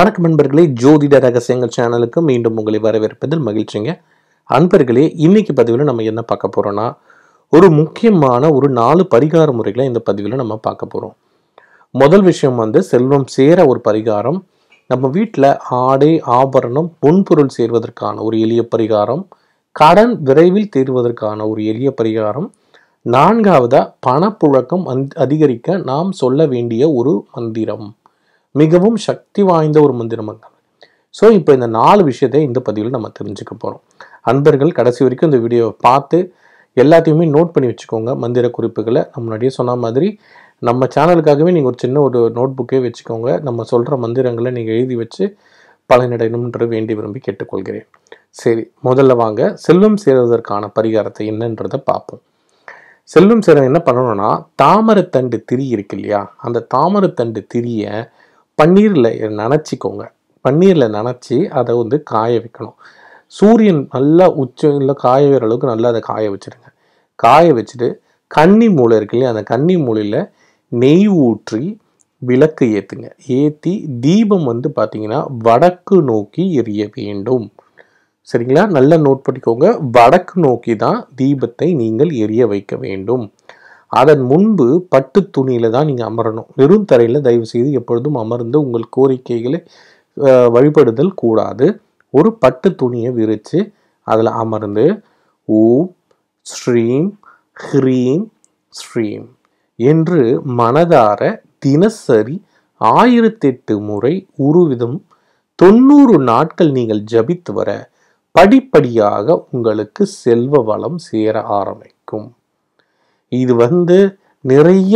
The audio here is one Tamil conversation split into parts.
வணக்கம் நண்பர்களே ஜோதிட ரகசியங்கள் சேனலுக்கு மீண்டும் உங்களை வரவேற்பதில் மகிழ்ச்சிங்க அன்பர்களே இன்னைக்கு பதிவில் நம்ம என்ன பார்க்க போறோம்னா ஒரு முக்கியமான ஒரு நாலு பரிகார முறைகளை இந்த பதிவில் நம்ம பார்க்க போகிறோம் முதல் விஷயம் வந்து செல்வம் சேர ஒரு பரிகாரம் நம்ம வீட்டில் ஆடை ஆபரணம் பொன்பொருள் சேர்வதற்கான ஒரு எளிய பரிகாரம் கடன் விரைவில் தீர்வதற்கான ஒரு எளிய பரிகாரம் நான்காவதாக பணப்புழக்கம் அதிகரிக்க நாம் சொல்ல வேண்டிய ஒரு மந்திரம் மிகவும் சக்தி வாய்ந்த ஒரு மந்திரம் ஸோ இப்போ இந்த நாலு விஷயத்தை இந்த பதிவில் நம்ம தெரிஞ்சுக்க போகிறோம் அன்பர்கள் கடைசி வரைக்கும் இந்த வீடியோவை பார்த்து எல்லாத்தையுமே நோட் பண்ணி வச்சுக்கோங்க மந்திர குறிப்புகளை நம்மளுடைய முன்னாடியே சொன்ன மாதிரி நம்ம சேனலுக்காகவே நீங்கள் ஒரு சின்ன ஒரு நோட் புக்கே வச்சுக்கோங்க நம்ம சொல்கிற மந்திரங்களை நீங்கள் எழுதி வச்சு பலனடையணுன்ற வேண்டி விரும்பி கேட்டுக்கொள்கிறேன் சரி முதல்ல வாங்க செல்வம் சேர்வதற்கான பரிகாரத்தை என்னன்றதை பார்ப்போம் செல்வம் சேரம் என்ன பண்ணணும்னா தாமரை தண்டு திரி இருக்கு இல்லையா அந்த தாமரை தண்டு திரியை பன்னீரில் நினச்சிக்கோங்க பன்னீரில் நினச்சி அதை வந்து காய வைக்கணும் சூரியன் நல்லா உச்சம் காய வைக்கிற அளவுக்கு நல்லா அதை காய வச்சுருங்க காய வச்சுட்டு கன்னி மூளை இருக்கு இல்லையா அந்த கன்னி மூளையில் நெய் ஊற்றி விளக்கு ஏற்றுங்க ஏற்றி தீபம் வந்து பார்த்திங்கன்னா வடக்கு நோக்கி எரிய வேண்டும் சரிங்களா நல்லா நோட் பண்ணிக்கோங்க வடக்கு நோக்கி தான் தீபத்தை நீங்கள் எரிய வைக்க வேண்டும் அதன் முன்பு பட்டு துணியில் தான் நீங்கள் அமரணும் வெறும் தரையில் தயவு செய்து எப்பொழுதும் அமர்ந்து உங்கள் கோரிக்கைகளை வழிபடுதல் கூடாது ஒரு பட்டு துணியை விரித்து அதில் அமர்ந்து ஊம் ஸ்ரீம் ஹ்ரீம் ஸ்ரீம் என்று மனதார தினசரி ஆயிரத்தெட்டு முறை உருவிதம் தொண்ணூறு நாட்கள் நீங்கள் ஜபித்து வர படிப்படியாக உங்களுக்கு செல்வ வளம் சேர ஆரம்பிக்கும் இது வந்து நிறைய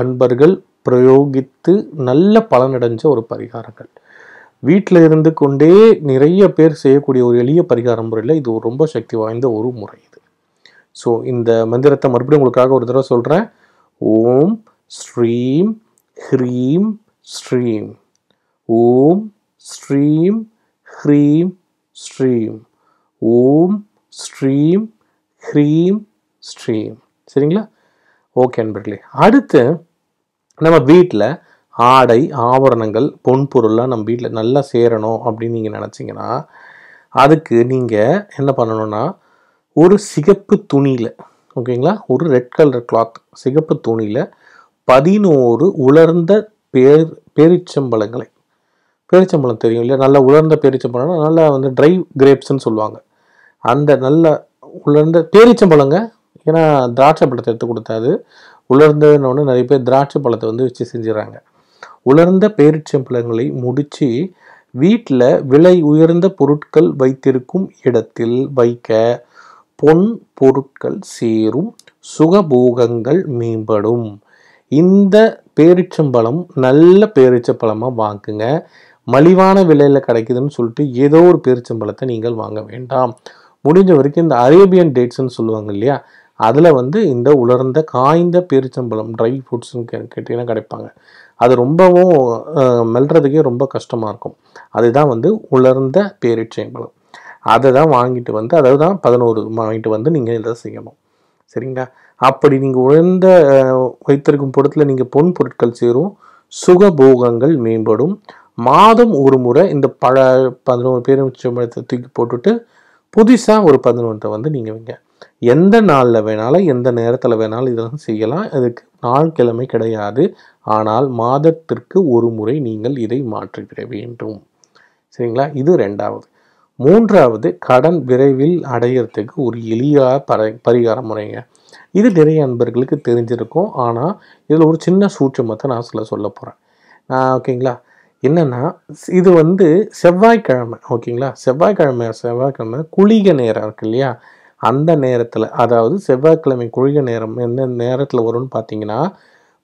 அன்பர்கள் பிரயோகித்து நல்ல பலனடைஞ்ச ஒரு பரிகாரங்கள் வீட்டில் இருந்து கொண்டே நிறைய பேர் செய்யக்கூடிய ஒரு எளிய பரிகார முறையில் இது ஒரு ரொம்ப சக்தி வாய்ந்த ஒரு முறை இது ஸோ இந்த மந்திரத்தை மறுபடியும் உங்களுக்காக ஒரு தடவை சொல்கிறேன் ஓம் ஸ்ரீம் ஹ்ரீம் ஸ்ரீம் ஓம் ஸ்ரீம் ஹ்ரீம் ஸ்ரீம் ஓம் ஸ்ரீம் ஹ்ரீம் ஸ்ரீம் சரிங்களா ஓகே நண்பர்களே அடுத்து நம்ம வீட்டில் ஆடை ஆபரணங்கள் பொன் பொருள்லாம் நம்ம வீட்டில் நல்லா சேரணும் அப்படின்னு நீங்கள் நினச்சிங்கன்னா அதுக்கு நீங்கள் என்ன பண்ணணும்னா ஒரு சிகப்பு துணியில் ஓகேங்களா ஒரு ரெட் கலர் கிளாத் சிகப்பு துணியில் பதினோரு உலர்ந்த பேர் பேரிச்சம்பழங்களை பேரிச்சம்பழம் தெரியும் இல்லையா நல்லா உலர்ந்த பேரிச்சம்பழம்னா நல்லா வந்து ட்ரை கிரேப்ஸ்ன்னு சொல்லுவாங்க அந்த நல்ல உலர்ந்த பேரிச்சம்பழங்க ஏன்னா திராட்சை பழத்தை எடுத்து கொடுத்தாது உலர்ந்ததுன்னு நிறைய பேர் திராட்சை பழத்தை வந்து வச்சு செஞ்சிடறாங்க உலர்ந்த பேரிச்சம்பழங்களை முடித்து வீட்டில் விலை உயர்ந்த பொருட்கள் வைத்திருக்கும் இடத்தில் வைக்க பொன் பொருட்கள் சேரும் சுகபோகங்கள் மேம்படும் இந்த பேரிச்சம்பழம் நல்ல பேரிச்சம்பழமாக வாங்குங்க மலிவான விலையில் கிடைக்குதுன்னு சொல்லிட்டு ஏதோ ஒரு பேரிச்சம்பழத்தை நீங்கள் வாங்க வேண்டாம் முடிஞ்ச வரைக்கும் இந்த அரேபியன் டேட்ஸ்ன்னு சொல்லுவாங்க இல்லையா அதில் வந்து இந்த உலர்ந்த காய்ந்த பேரிச்சம்பழம் ட்ரை ஃப்ரூட்ஸ்னு கேட்டிங்கன்னா கிடைப்பாங்க அது ரொம்பவும் மெல்றதுக்கே ரொம்ப கஷ்டமாக இருக்கும் அதுதான் வந்து உலர்ந்த பேரிச்சம்பழம் அதை தான் வாங்கிட்டு வந்து அதை தான் பதினோரு வாங்கிட்டு வந்து நீங்கள் இதை செய்யணும் சரிங்களா அப்படி நீங்கள் உழந்த வைத்திருக்கும் பொருத்தில் நீங்கள் பொன் பொருட்கள் சேரும் சுகபோகங்கள் மேம்படும் மாதம் ஒரு முறை இந்த பழ பதினோரு பேரிச்சம்பழத்தை தூக்கி போட்டுட்டு புதுசாக ஒரு பதினொன்றை வந்து நீங்கள் வைங்க எந்த நாளில் வேணாலும் எந்த நேரத்தில் வேணாலும் இதெல்லாம் செய்யலாம் அதுக்கு நாள் கிழமை கிடையாது ஆனால் மாதத்திற்கு ஒரு முறை நீங்கள் இதை மாற்றிவிட வேண்டும் சரிங்களா இது ரெண்டாவது மூன்றாவது கடன் விரைவில் அடையிறதுக்கு ஒரு எளிய பரிகார முறைங்க இது நிறைய அன்பர்களுக்கு தெரிஞ்சிருக்கும் ஆனால் இதில் ஒரு சின்ன சூட்சமத்தை நான் சில சொல்ல போகிறேன் ஓகேங்களா என்னென்னா இது வந்து செவ்வாய்க்கிழமை ஓகேங்களா செவ்வாய்க்கிழமை செவ்வாய்க்கிழமை குளிக நேரம் இருக்கு இல்லையா அந்த நேரத்தில் அதாவது செவ்வாய்க்கிழமை குழிய நேரம் என்ன நேரத்தில் வரும்னு பார்த்தீங்கன்னா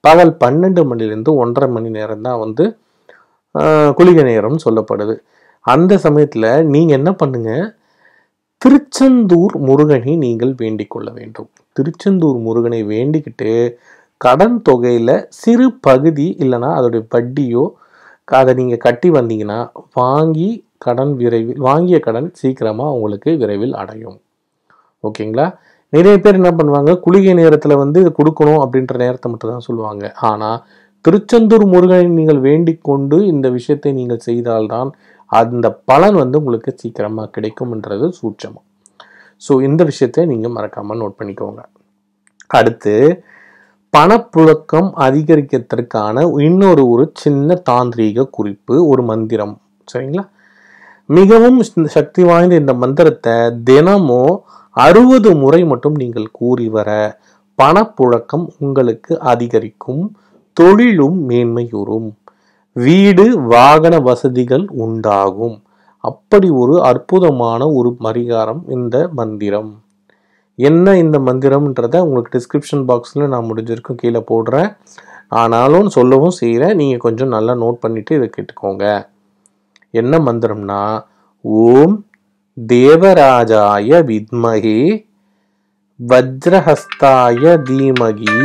பகல் பன்னெண்டு மணிலேருந்து ஒன்றரை மணி நேரம் தான் வந்து குளிகை நேரம்னு சொல்லப்படுது அந்த சமயத்தில் நீங்கள் என்ன பண்ணுங்கள் திருச்செந்தூர் முருகனை நீங்கள் வேண்டிக் கொள்ள வேண்டும் திருச்செந்தூர் முருகனை வேண்டிக்கிட்டு கடன் தொகையில் சிறு பகுதி இல்லைனா அதோடைய வட்டியோ அதை நீங்கள் கட்டி வந்தீங்கன்னா வாங்கி கடன் விரைவில் வாங்கிய கடன் சீக்கிரமாக உங்களுக்கு விரைவில் அடையும் ஓகேங்களா நிறைய பேர் என்ன பண்ணுவாங்க குளிகை நேரத்தில் வந்து இதை கொடுக்கணும் அப்படின்ற நேரத்தை மட்டும் தான் சொல்லுவாங்க ஆனால் திருச்செந்தூர் முருகனை நீங்கள் வேண்டிக் கொண்டு இந்த விஷயத்தை நீங்கள் செய்தால்தான் அந்த பலன் வந்து உங்களுக்கு சீக்கிரமாக கிடைக்கும்ன்றது சூட்சமம் ஸோ இந்த விஷயத்தை நீங்கள் மறக்காமல் நோட் பண்ணிக்கோங்க அடுத்து பணப்புழக்கம் அதிகரிக்கிறதுக்கான இன்னொரு ஒரு சின்ன தாந்திரீக குறிப்பு ஒரு மந்திரம் சரிங்களா மிகவும் சக்தி வாய்ந்த இந்த மந்திரத்தை தினமும் அறுபது முறை மட்டும் நீங்கள் கூறி வர பணப்புழக்கம் உங்களுக்கு அதிகரிக்கும் தொழிலும் மேன்மையுறும் வீடு வாகன வசதிகள் உண்டாகும் அப்படி ஒரு அற்புதமான ஒரு பரிகாரம் இந்த மந்திரம் என்ன இந்த மந்திரம்ன்றத உங்களுக்கு டிஸ்கிரிப்ஷன் பாக்ஸில் நான் முடிஞ்சிருக்கும் கீழே போடுறேன் ஆனாலும் சொல்லவும் செய்கிறேன் நீங்கள் கொஞ்சம் நல்லா நோட் பண்ணிவிட்டு இதை கேட்டுக்கோங்க என்ன மந்திரம்னா ஓம் தேவராஜாய வித்மகே வஜ்ரஹஸ்தாய தீமகி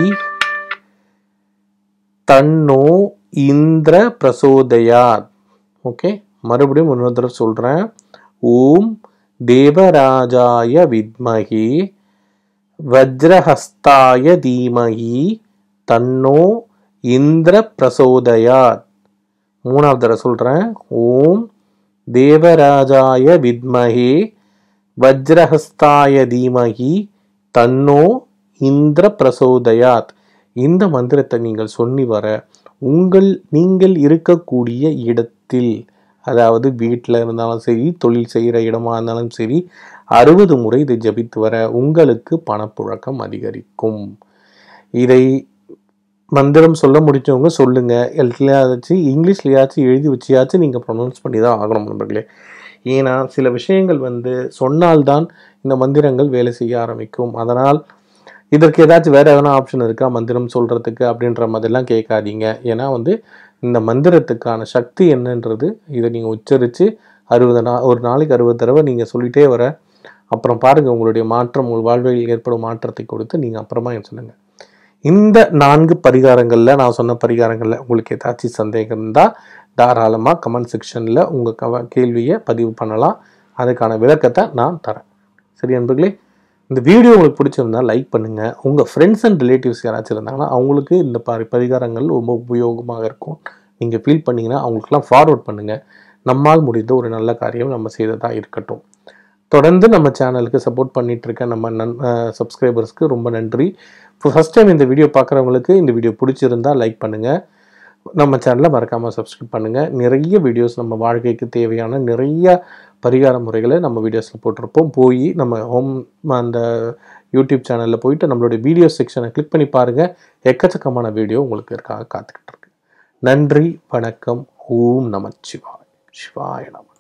தன்னோ இந்திர பிரசோதயாத் ஓகே மறுபடியும் இன்னொரு தடவை சொல்கிறேன் ஓம் தேவராஜாய வித்மகி வஜ்ரஹஸ்தாய தீமகி தன்னோ இந்திர பிரசோதயாத் மூணாவது தடவை சொல்கிறேன் ஓம் தேவராஜாய வித்மகே வஜ்ரஹஸ்தாய தீமகி தன்னோ இந்திர பிரசோதயாத் இந்த மந்திரத்தை நீங்கள் சொல்லி வர உங்கள் நீங்கள் இருக்கக்கூடிய இடத்தில் அதாவது வீட்டில் இருந்தாலும் சரி தொழில் செய்கிற இடமா இருந்தாலும் சரி அறுபது முறை இதை ஜபித்து வர உங்களுக்கு பணப்புழக்கம் அதிகரிக்கும் இதை மந்திரம் சொல்ல முடிச்சவங்க சொல்லுங்கள் எல்லாச்சும் இங்கிலீஷ்லயாச்சும் எழுதி வச்சியாச்சும் நீங்கள் ப்ரொனவுன்ஸ் பண்ணி தான் ஆகணும் நண்பர்களே ஏன்னா சில விஷயங்கள் வந்து சொன்னால்தான் இந்த மந்திரங்கள் வேலை செய்ய ஆரம்பிக்கும் அதனால் இதற்கு ஏதாச்சும் வேறு எதனா ஆப்ஷன் இருக்கா மந்திரம் சொல்கிறதுக்கு அப்படின்ற மாதிரிலாம் கேட்காதீங்க ஏன்னா வந்து இந்த மந்திரத்துக்கான சக்தி என்னன்றது இதை நீங்கள் உச்சரித்து அறுபது நா ஒரு நாளைக்கு அறுபது தடவை நீங்கள் சொல்லிகிட்டே வர அப்புறம் பாருங்கள் உங்களுடைய மாற்றம் உங்கள் வாழ்வில் ஏற்படும் மாற்றத்தை கொடுத்து நீங்கள் அப்புறமா சொல்லுங்கள் இந்த நான்கு பரிகாரங்களில் நான் சொன்ன பரிகாரங்களில் உங்களுக்கு ஏதாச்சும் சந்தேகம் இருந்தால் தாராளமாக கமெண்ட் செக்ஷனில் உங்கள் கவ கேள்வியை பதிவு பண்ணலாம் அதுக்கான விளக்கத்தை நான் தரேன் சரி அன்பர்களே இந்த வீடியோ உங்களுக்கு பிடிச்சிருந்தா லைக் பண்ணுங்கள் உங்கள் ஃப்ரெண்ட்ஸ் அண்ட் ரிலேட்டிவ்ஸ் யாராச்சும் இருந்தாங்கன்னா அவங்களுக்கு இந்த பரி பரிகாரங்கள் ரொம்ப உபயோகமாக இருக்கும் நீங்கள் ஃபீல் பண்ணிங்கன்னா அவங்களுக்குலாம் ஃபார்வர்ட் பண்ணுங்கள் நம்மால் முடிந்த ஒரு நல்ல காரியம் நம்ம செய்ததாக இருக்கட்டும் தொடர்ந்து நம்ம சேனலுக்கு சப்போர்ட் பண்ணிகிட்ருக்க நம்ம நன் சப்ஸ்கிரைபர்ஸ்க்கு ரொம்ப நன்றி இப்போ ஃபஸ்ட் டைம் இந்த வீடியோ பார்க்குறவங்களுக்கு இந்த வீடியோ பிடிச்சிருந்தால் லைக் பண்ணுங்கள் நம்ம சேனலை மறக்காமல் சப்ஸ்கிரைப் பண்ணுங்கள் நிறைய வீடியோஸ் நம்ம வாழ்க்கைக்கு தேவையான நிறைய பரிகார முறைகளை நம்ம வீடியோஸில் போட்டிருப்போம் போய் நம்ம ஹோம் அந்த யூடியூப் சேனலில் போயிட்டு நம்மளுடைய வீடியோ செக்ஷனை கிளிக் பண்ணி பாருங்கள் எக்கச்சக்கமான வீடியோ உங்களுக்கு இருக்காக காத்துக்கிட்டு இருக்கு நன்றி வணக்கம் ஓம் நம சிவாய் சிவாய நம